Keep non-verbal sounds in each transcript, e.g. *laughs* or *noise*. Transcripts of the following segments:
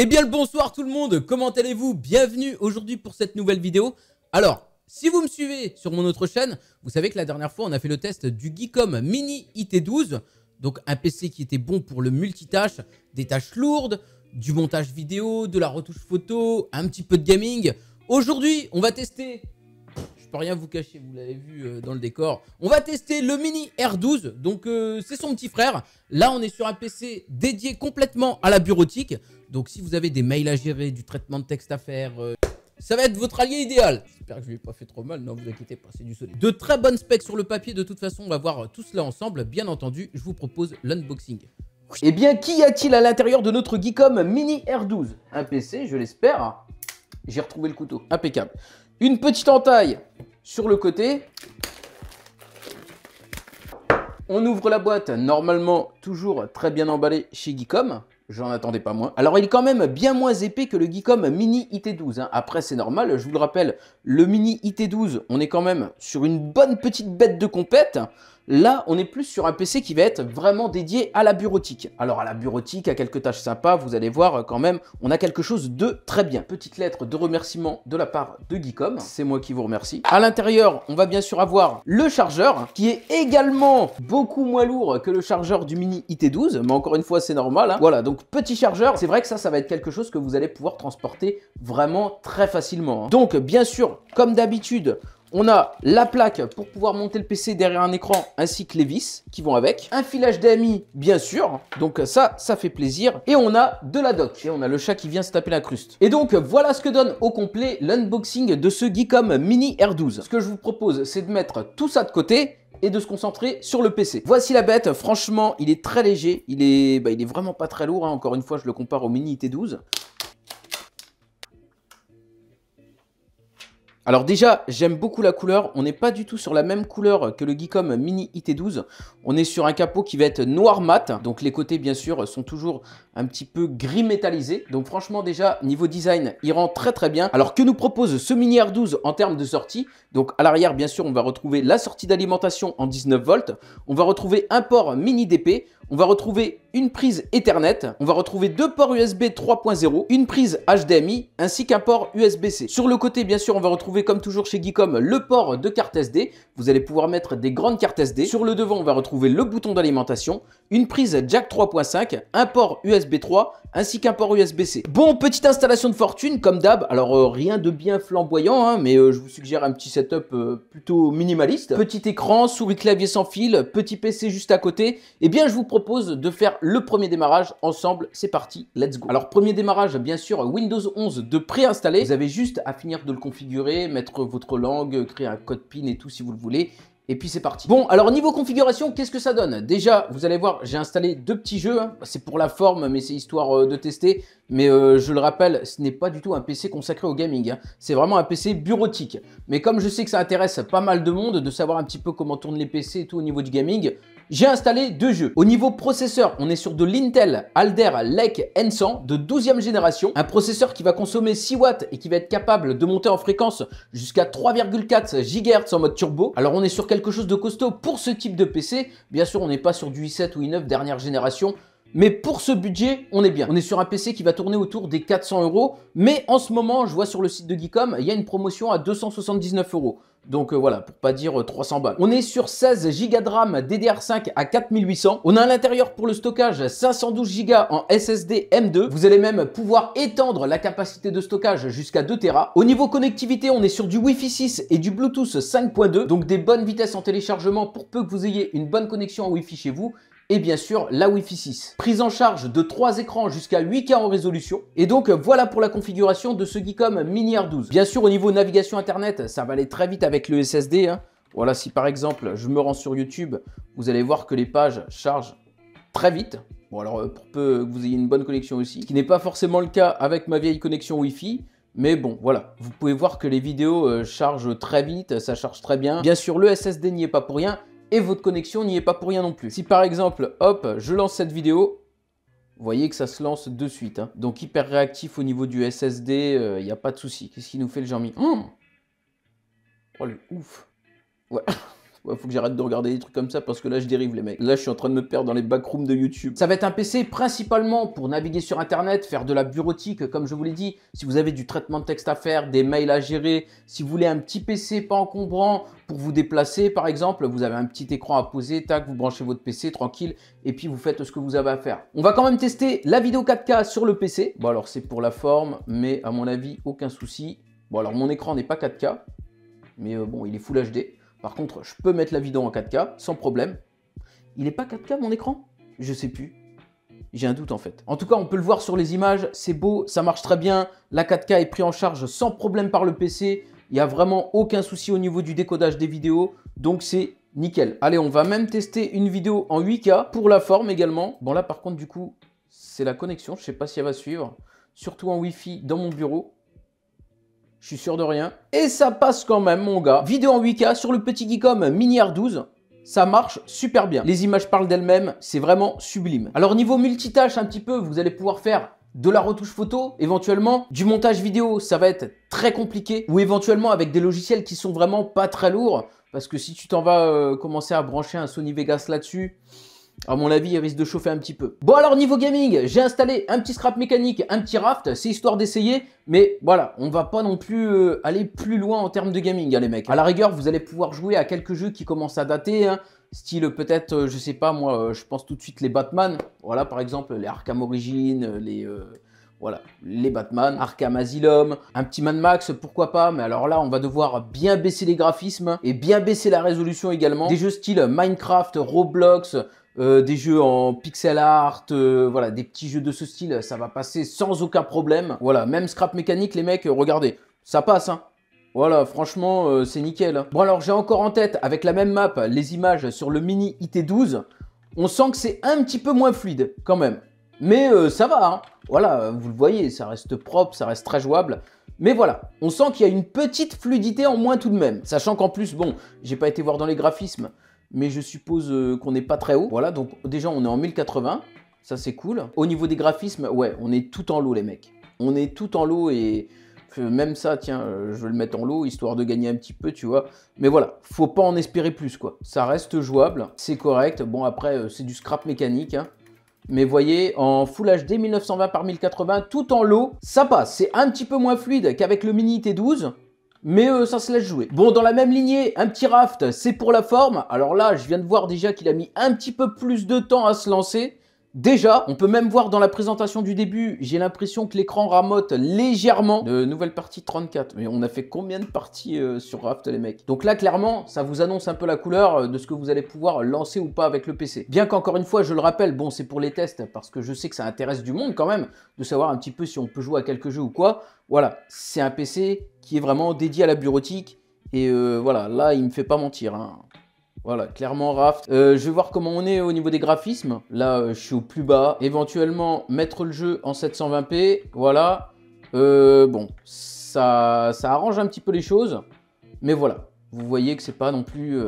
Eh bien le bonsoir tout le monde, comment allez-vous Bienvenue aujourd'hui pour cette nouvelle vidéo. Alors, si vous me suivez sur mon autre chaîne, vous savez que la dernière fois on a fait le test du Geekom Mini IT12, donc un PC qui était bon pour le multitâche, des tâches lourdes, du montage vidéo, de la retouche photo, un petit peu de gaming. Aujourd'hui, on va tester, je peux rien vous cacher, vous l'avez vu euh, dans le décor, on va tester le Mini R12, donc euh, c'est son petit frère. Là on est sur un PC dédié complètement à la bureautique, donc si vous avez des mails à gérer, du traitement de texte à faire, euh, ça va être votre allié idéal. J'espère que je ne lui ai pas fait trop mal. Non, vous inquiétez pas, c'est du solide. De très bonnes specs sur le papier. De toute façon, on va voir euh, tout cela ensemble. Bien entendu, je vous propose l'unboxing. Eh bien, qu'y a-t-il à l'intérieur de notre Geekom Mini R12 Un PC, je l'espère. J'ai retrouvé le couteau. Impeccable. Une petite entaille sur le côté. On ouvre la boîte, normalement toujours très bien emballée chez Geekom. J'en attendais pas moins. Alors, il est quand même bien moins épais que le Geekom Mini IT12. Hein. Après, c'est normal. Je vous le rappelle, le Mini IT12, on est quand même sur une bonne petite bête de compète. Là, on est plus sur un PC qui va être vraiment dédié à la bureautique. Alors à la bureautique, à quelques tâches sympas, vous allez voir euh, quand même, on a quelque chose de très bien. Petite lettre de remerciement de la part de Geekom, c'est moi qui vous remercie. À l'intérieur, on va bien sûr avoir le chargeur, qui est également beaucoup moins lourd que le chargeur du Mini IT12, mais encore une fois, c'est normal. Hein. Voilà, donc petit chargeur, c'est vrai que ça, ça va être quelque chose que vous allez pouvoir transporter vraiment très facilement. Hein. Donc, bien sûr, comme d'habitude, on a la plaque pour pouvoir monter le PC derrière un écran ainsi que les vis qui vont avec. Un filage d'amis bien sûr, donc ça, ça fait plaisir. Et on a de la doc. et on a le chat qui vient se taper la cruste. Et donc voilà ce que donne au complet l'unboxing de ce Geekom Mini R12. Ce que je vous propose c'est de mettre tout ça de côté et de se concentrer sur le PC. Voici la bête, franchement il est très léger, il est, bah, il est vraiment pas très lourd, hein. encore une fois je le compare au Mini T12. Alors déjà, j'aime beaucoup la couleur. On n'est pas du tout sur la même couleur que le Geekom Mini IT12. On est sur un capot qui va être noir mat. Donc les côtés, bien sûr, sont toujours un petit peu gris métallisé. Donc franchement, déjà, niveau design, il rend très très bien. Alors que nous propose ce Mini R12 en termes de sortie Donc à l'arrière, bien sûr, on va retrouver la sortie d'alimentation en 19 volts. On va retrouver un port mini DP on va retrouver une prise Ethernet, on va retrouver deux ports USB 3.0, une prise HDMI ainsi qu'un port USB-C. Sur le côté, bien sûr, on va retrouver comme toujours chez Geekom le port de carte SD. Vous allez pouvoir mettre des grandes cartes SD. Sur le devant, on va retrouver le bouton d'alimentation, une prise jack 3.5, un port USB 3 ainsi qu'un port USB-C. Bon, petite installation de fortune comme d'hab. Alors euh, rien de bien flamboyant, hein, mais euh, je vous suggère un petit setup euh, plutôt minimaliste. Petit écran, souris clavier sans fil, petit PC juste à côté. Eh bien, je vous propose propose de faire le premier démarrage ensemble. C'est parti, let's go. Alors premier démarrage, bien sûr, Windows 11 de préinstallé. Vous avez juste à finir de le configurer, mettre votre langue, créer un code PIN et tout si vous le voulez. Et puis c'est parti. Bon, alors niveau configuration, qu'est-ce que ça donne Déjà, vous allez voir, j'ai installé deux petits jeux. Hein. C'est pour la forme, mais c'est histoire euh, de tester. Mais euh, je le rappelle, ce n'est pas du tout un PC consacré au gaming. Hein. C'est vraiment un PC bureautique. Mais comme je sais que ça intéresse pas mal de monde de savoir un petit peu comment tournent les PC et tout au niveau du gaming, j'ai installé deux jeux. Au niveau processeur, on est sur de l'Intel Alder Lake N100 de 12e génération, un processeur qui va consommer 6 watts et qui va être capable de monter en fréquence jusqu'à 3,4 GHz en mode turbo. Alors on est sur quelque chose de costaud pour ce type de PC. Bien sûr, on n'est pas sur du i7 ou i9 dernière génération, mais pour ce budget, on est bien. On est sur un PC qui va tourner autour des 400 euros. Mais en ce moment, je vois sur le site de Geekom, il y a une promotion à 279 euros. Donc euh, voilà, pour pas dire 300 euh, balles. On est sur 16 Go de RAM DDR5 à 4800. On a à l'intérieur pour le stockage 512 Go en SSD M2. Vous allez même pouvoir étendre la capacité de stockage jusqu'à 2 Tera. Au niveau connectivité, on est sur du Wi-Fi 6 et du Bluetooth 5.2. Donc des bonnes vitesses en téléchargement pour peu que vous ayez une bonne connexion en Wi-Fi chez vous et bien sûr la Wi-Fi 6. Prise en charge de 3 écrans jusqu'à 8K en résolution. Et donc euh, voilà pour la configuration de ce Geekom Mini R12. Bien sûr au niveau navigation internet, ça va aller très vite avec le SSD. Hein. Voilà, si par exemple je me rends sur YouTube, vous allez voir que les pages chargent très vite. Bon alors euh, pour peu que vous ayez une bonne connexion aussi, ce qui n'est pas forcément le cas avec ma vieille connexion Wi-Fi. Mais bon, voilà, vous pouvez voir que les vidéos euh, chargent très vite, ça charge très bien. Bien sûr, le SSD n'y est pas pour rien, et votre connexion n'y est pas pour rien non plus. Si par exemple, hop, je lance cette vidéo, vous voyez que ça se lance de suite. Hein. Donc hyper réactif au niveau du SSD, il euh, n'y a pas de souci. Qu'est-ce qui nous fait le Jeremy hmm. Oh le ouf Ouais *laughs* Il faut que j'arrête de regarder des trucs comme ça parce que là, je dérive, les mecs. Là, je suis en train de me perdre dans les backrooms de YouTube. Ça va être un PC principalement pour naviguer sur Internet, faire de la bureautique, comme je vous l'ai dit. Si vous avez du traitement de texte à faire, des mails à gérer, si vous voulez un petit PC pas encombrant pour vous déplacer, par exemple, vous avez un petit écran à poser, tac, vous branchez votre PC tranquille et puis vous faites ce que vous avez à faire. On va quand même tester la vidéo 4K sur le PC. Bon, alors c'est pour la forme, mais à mon avis, aucun souci. Bon, alors mon écran n'est pas 4K, mais euh, bon, il est Full HD. Par contre, je peux mettre la vidéo en 4K sans problème. Il n'est pas 4K mon écran Je sais plus. J'ai un doute en fait. En tout cas, on peut le voir sur les images, c'est beau, ça marche très bien. La 4K est prise en charge sans problème par le PC. Il n'y a vraiment aucun souci au niveau du décodage des vidéos. Donc c'est nickel. Allez, on va même tester une vidéo en 8K pour la forme également. Bon là par contre du coup, c'est la connexion. Je ne sais pas si elle va suivre. Surtout en Wi-Fi dans mon bureau je suis sûr de rien. Et ça passe quand même, mon gars. Vidéo en 8K sur le petit Geekom Mini R12. Ça marche super bien. Les images parlent d'elles-mêmes, c'est vraiment sublime. Alors niveau multitâche un petit peu, vous allez pouvoir faire de la retouche photo, éventuellement du montage vidéo, ça va être très compliqué, ou éventuellement avec des logiciels qui sont vraiment pas très lourds, parce que si tu t'en vas euh, commencer à brancher un Sony Vegas là-dessus, à mon avis, il risque de chauffer un petit peu. Bon alors niveau gaming, j'ai installé un petit scrap mécanique, un petit raft, c'est histoire d'essayer, mais voilà, on va pas non plus euh, aller plus loin en termes de gaming, hein, les mecs. À la rigueur, vous allez pouvoir jouer à quelques jeux qui commencent à dater, hein. style peut-être, je euh, je sais pas moi, euh, je pense tout de suite les Batman, voilà par exemple, les Arkham Origins, les... Voilà, les Batman, Arkham Asylum, un petit Mad Max, pourquoi pas, mais alors là, on va devoir bien baisser les graphismes et bien baisser la résolution également. Des jeux style Minecraft, Roblox, euh, des jeux en pixel art, euh, voilà, des petits jeux de ce style, ça va passer sans aucun problème. Voilà, même scrap mécanique, les mecs, euh, regardez, ça passe, hein. Voilà, franchement, c'est nickel. Hein. Bon, alors, j'ai encore en tête, avec la même map, les images sur le mini IT12. On sent que c'est un petit peu moins fluide, quand même. Mais ça va, hein. Voilà, vous le voyez, ça reste propre, ça reste très jouable. Mais voilà, on sent qu'il y a une petite fluidité en moins tout de même. Sachant qu'en plus, bon, j'ai pas été voir dans les graphismes, mais je suppose euh, qu'on n'est pas très haut. Voilà, donc déjà on est en 1080, ça c'est cool. Au niveau des graphismes, ouais, on est tout en lot les mecs. On est tout en lot et euh, même ça, tiens, euh, je vais le mettre en lot, histoire de gagner un petit peu, tu vois. Mais voilà, faut pas en espérer plus, quoi. Ça reste jouable, c'est correct. Bon, après, c'est du scrap mécanique, hein. Mais voyez, en Full HD 1920 par 1080, tout en lot, ça passe. C'est un petit peu moins fluide qu'avec le Mini T12, mais euh, ça se laisse jouer. Bon, dans la même lignée, un petit raft, c'est pour la forme. Alors là, je viens de voir déjà qu'il a mis un petit peu plus de temps à se lancer. Déjà, on peut même voir dans la présentation du début, j'ai l'impression que l'écran ramote légèrement de nouvelle partie 34. Mais on a fait combien de parties euh, sur Raft les mecs Donc là, clairement, ça vous annonce un peu la couleur euh, de ce que vous allez pouvoir lancer ou pas avec le PC. Bien qu'encore une fois, je le rappelle, bon, c'est pour les tests, parce que je sais que ça intéresse du monde quand même, de savoir un petit peu si on peut jouer à quelques jeux ou quoi. Voilà, c'est un PC qui est vraiment dédié à la bureautique. Et euh, voilà, là, il me fait pas mentir. Hein. Voilà, clairement Raft. Euh, je vais voir comment on est au niveau des graphismes. Là, euh, je suis au plus bas. Éventuellement, mettre le jeu en 720p. Voilà. Euh, bon, ça, ça arrange un petit peu les choses. Mais voilà, vous voyez que c'est pas non plus...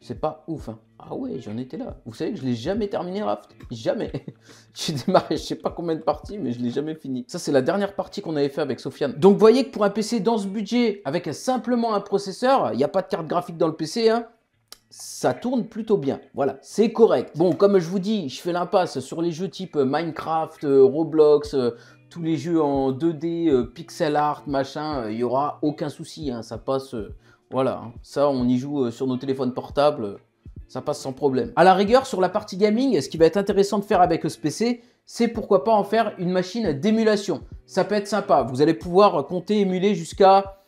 c'est pas ouf. Hein. Ah ouais, j'en étais là. Vous savez que je l'ai jamais terminé Raft. Jamais. *laughs* J'ai démarré je sais pas combien de parties, mais je l'ai jamais fini. Ça, c'est la dernière partie qu'on avait fait avec Sofiane. Donc, vous voyez que pour un PC dans ce budget, avec simplement un processeur, il n'y a pas de carte graphique dans le PC, hein, ça tourne plutôt bien. Voilà, c'est correct. Bon, comme je vous dis, je fais l'impasse sur les jeux type euh, Minecraft, euh, Roblox, euh, tous les jeux en 2D, pixel art, machin, il n'y aura aucun souci, hein. ça passe... Voilà, hein. ça on y joue sur nos téléphones portables, ça passe sans problème. À la rigueur, sur la partie gaming, ce qui va être intéressant de faire avec ce PC, c'est pourquoi pas en faire une machine d'émulation. Ça peut être sympa, vous allez pouvoir compter émuler jusqu'à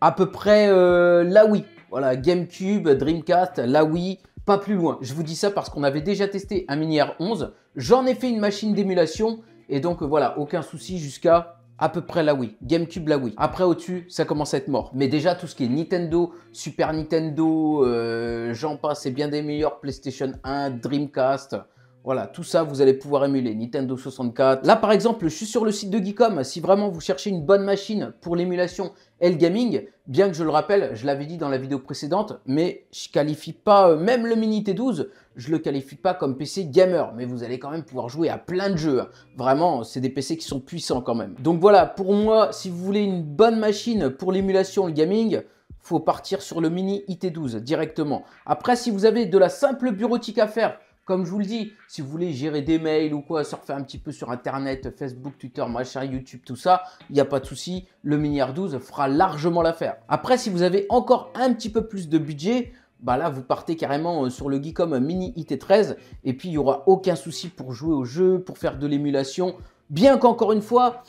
à peu près la Wii. Voilà, GameCube, Dreamcast, la Wii, pas plus loin. Je vous dis ça parce qu'on avait déjà testé un Mini R11. J'en ai fait une machine d'émulation. Et donc euh, voilà, aucun souci jusqu'à à peu près la Wii, GameCube la Wii. Après au-dessus, ça commence à être mort. Mais déjà tout ce qui est Nintendo, Super Nintendo, euh, j'en passe, c'est bien des meilleurs, PlayStation 1, Dreamcast, voilà, tout ça, vous allez pouvoir émuler Nintendo 64. Là, par exemple, je suis sur le site de Geekom. Si vraiment vous cherchez une bonne machine pour l'émulation et le gaming, bien que je le rappelle, je l'avais dit dans la vidéo précédente, mais je qualifie pas, euh, même le Mini it 12 je ne le qualifie pas comme PC gamer, mais vous allez quand même pouvoir jouer à plein de jeux. Hein. Vraiment, c'est des PC qui sont puissants quand même. Donc voilà, pour moi, si vous voulez une bonne machine pour l'émulation, le gaming, faut partir sur le Mini IT12 directement. Après, si vous avez de la simple bureautique à faire, comme je vous le dis, si vous voulez gérer des mails ou quoi, surfer un petit peu sur Internet, Facebook, Twitter, machin, YouTube, tout ça, il n'y a pas de souci, le milliard 12 fera largement l'affaire. Après, si vous avez encore un petit peu plus de budget, bah là vous partez carrément euh, sur le Geekom Mini IT13 et puis il n'y aura aucun souci pour jouer au jeu, pour faire de l'émulation, bien qu'encore une fois,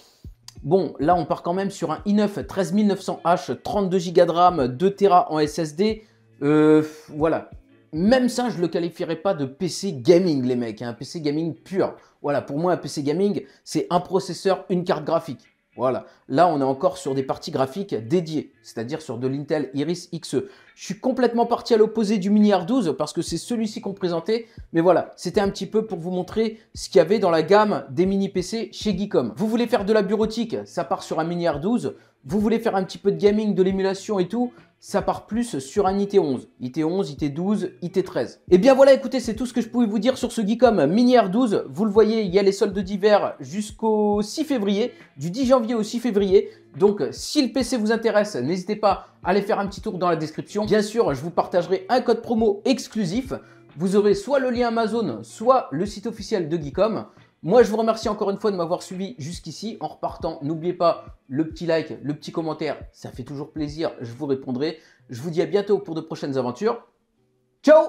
bon là on part quand même sur un i9 13900H, 32 Go de RAM, 2 Tera en SSD, euh, voilà, même ça, je le qualifierais pas de PC gaming, les mecs. Un hein. PC gaming pur. Voilà, pour moi, un PC gaming, c'est un processeur, une carte graphique. Voilà. Là, on est encore sur des parties graphiques dédiées, c'est-à-dire sur de l'Intel Iris XE. Je suis complètement parti à l'opposé du Mini R12 parce que c'est celui-ci qu'on présentait. Mais voilà, c'était un petit peu pour vous montrer ce qu'il y avait dans la gamme des mini PC chez Geekom. Vous voulez faire de la bureautique, ça part sur un Mini R12. Vous voulez faire un petit peu de gaming, de l'émulation et tout, ça part plus sur un IT11, IT11, IT12, IT13. Et bien voilà, écoutez, c'est tout ce que je pouvais vous dire sur ce Geekom Mini R12. Vous le voyez, il y a les soldes d'hiver jusqu'au 6 février, du 10 janvier au 6 février. Donc si le PC vous intéresse, n'hésitez pas à aller faire un petit tour dans la description. Bien sûr, je vous partagerai un code promo exclusif. Vous aurez soit le lien Amazon, soit le site officiel de Geekom. Moi, je vous remercie encore une fois de m'avoir suivi jusqu'ici. En repartant, n'oubliez pas le petit like, le petit commentaire, ça fait toujours plaisir, je vous répondrai. Je vous dis à bientôt pour de prochaines aventures. Ciao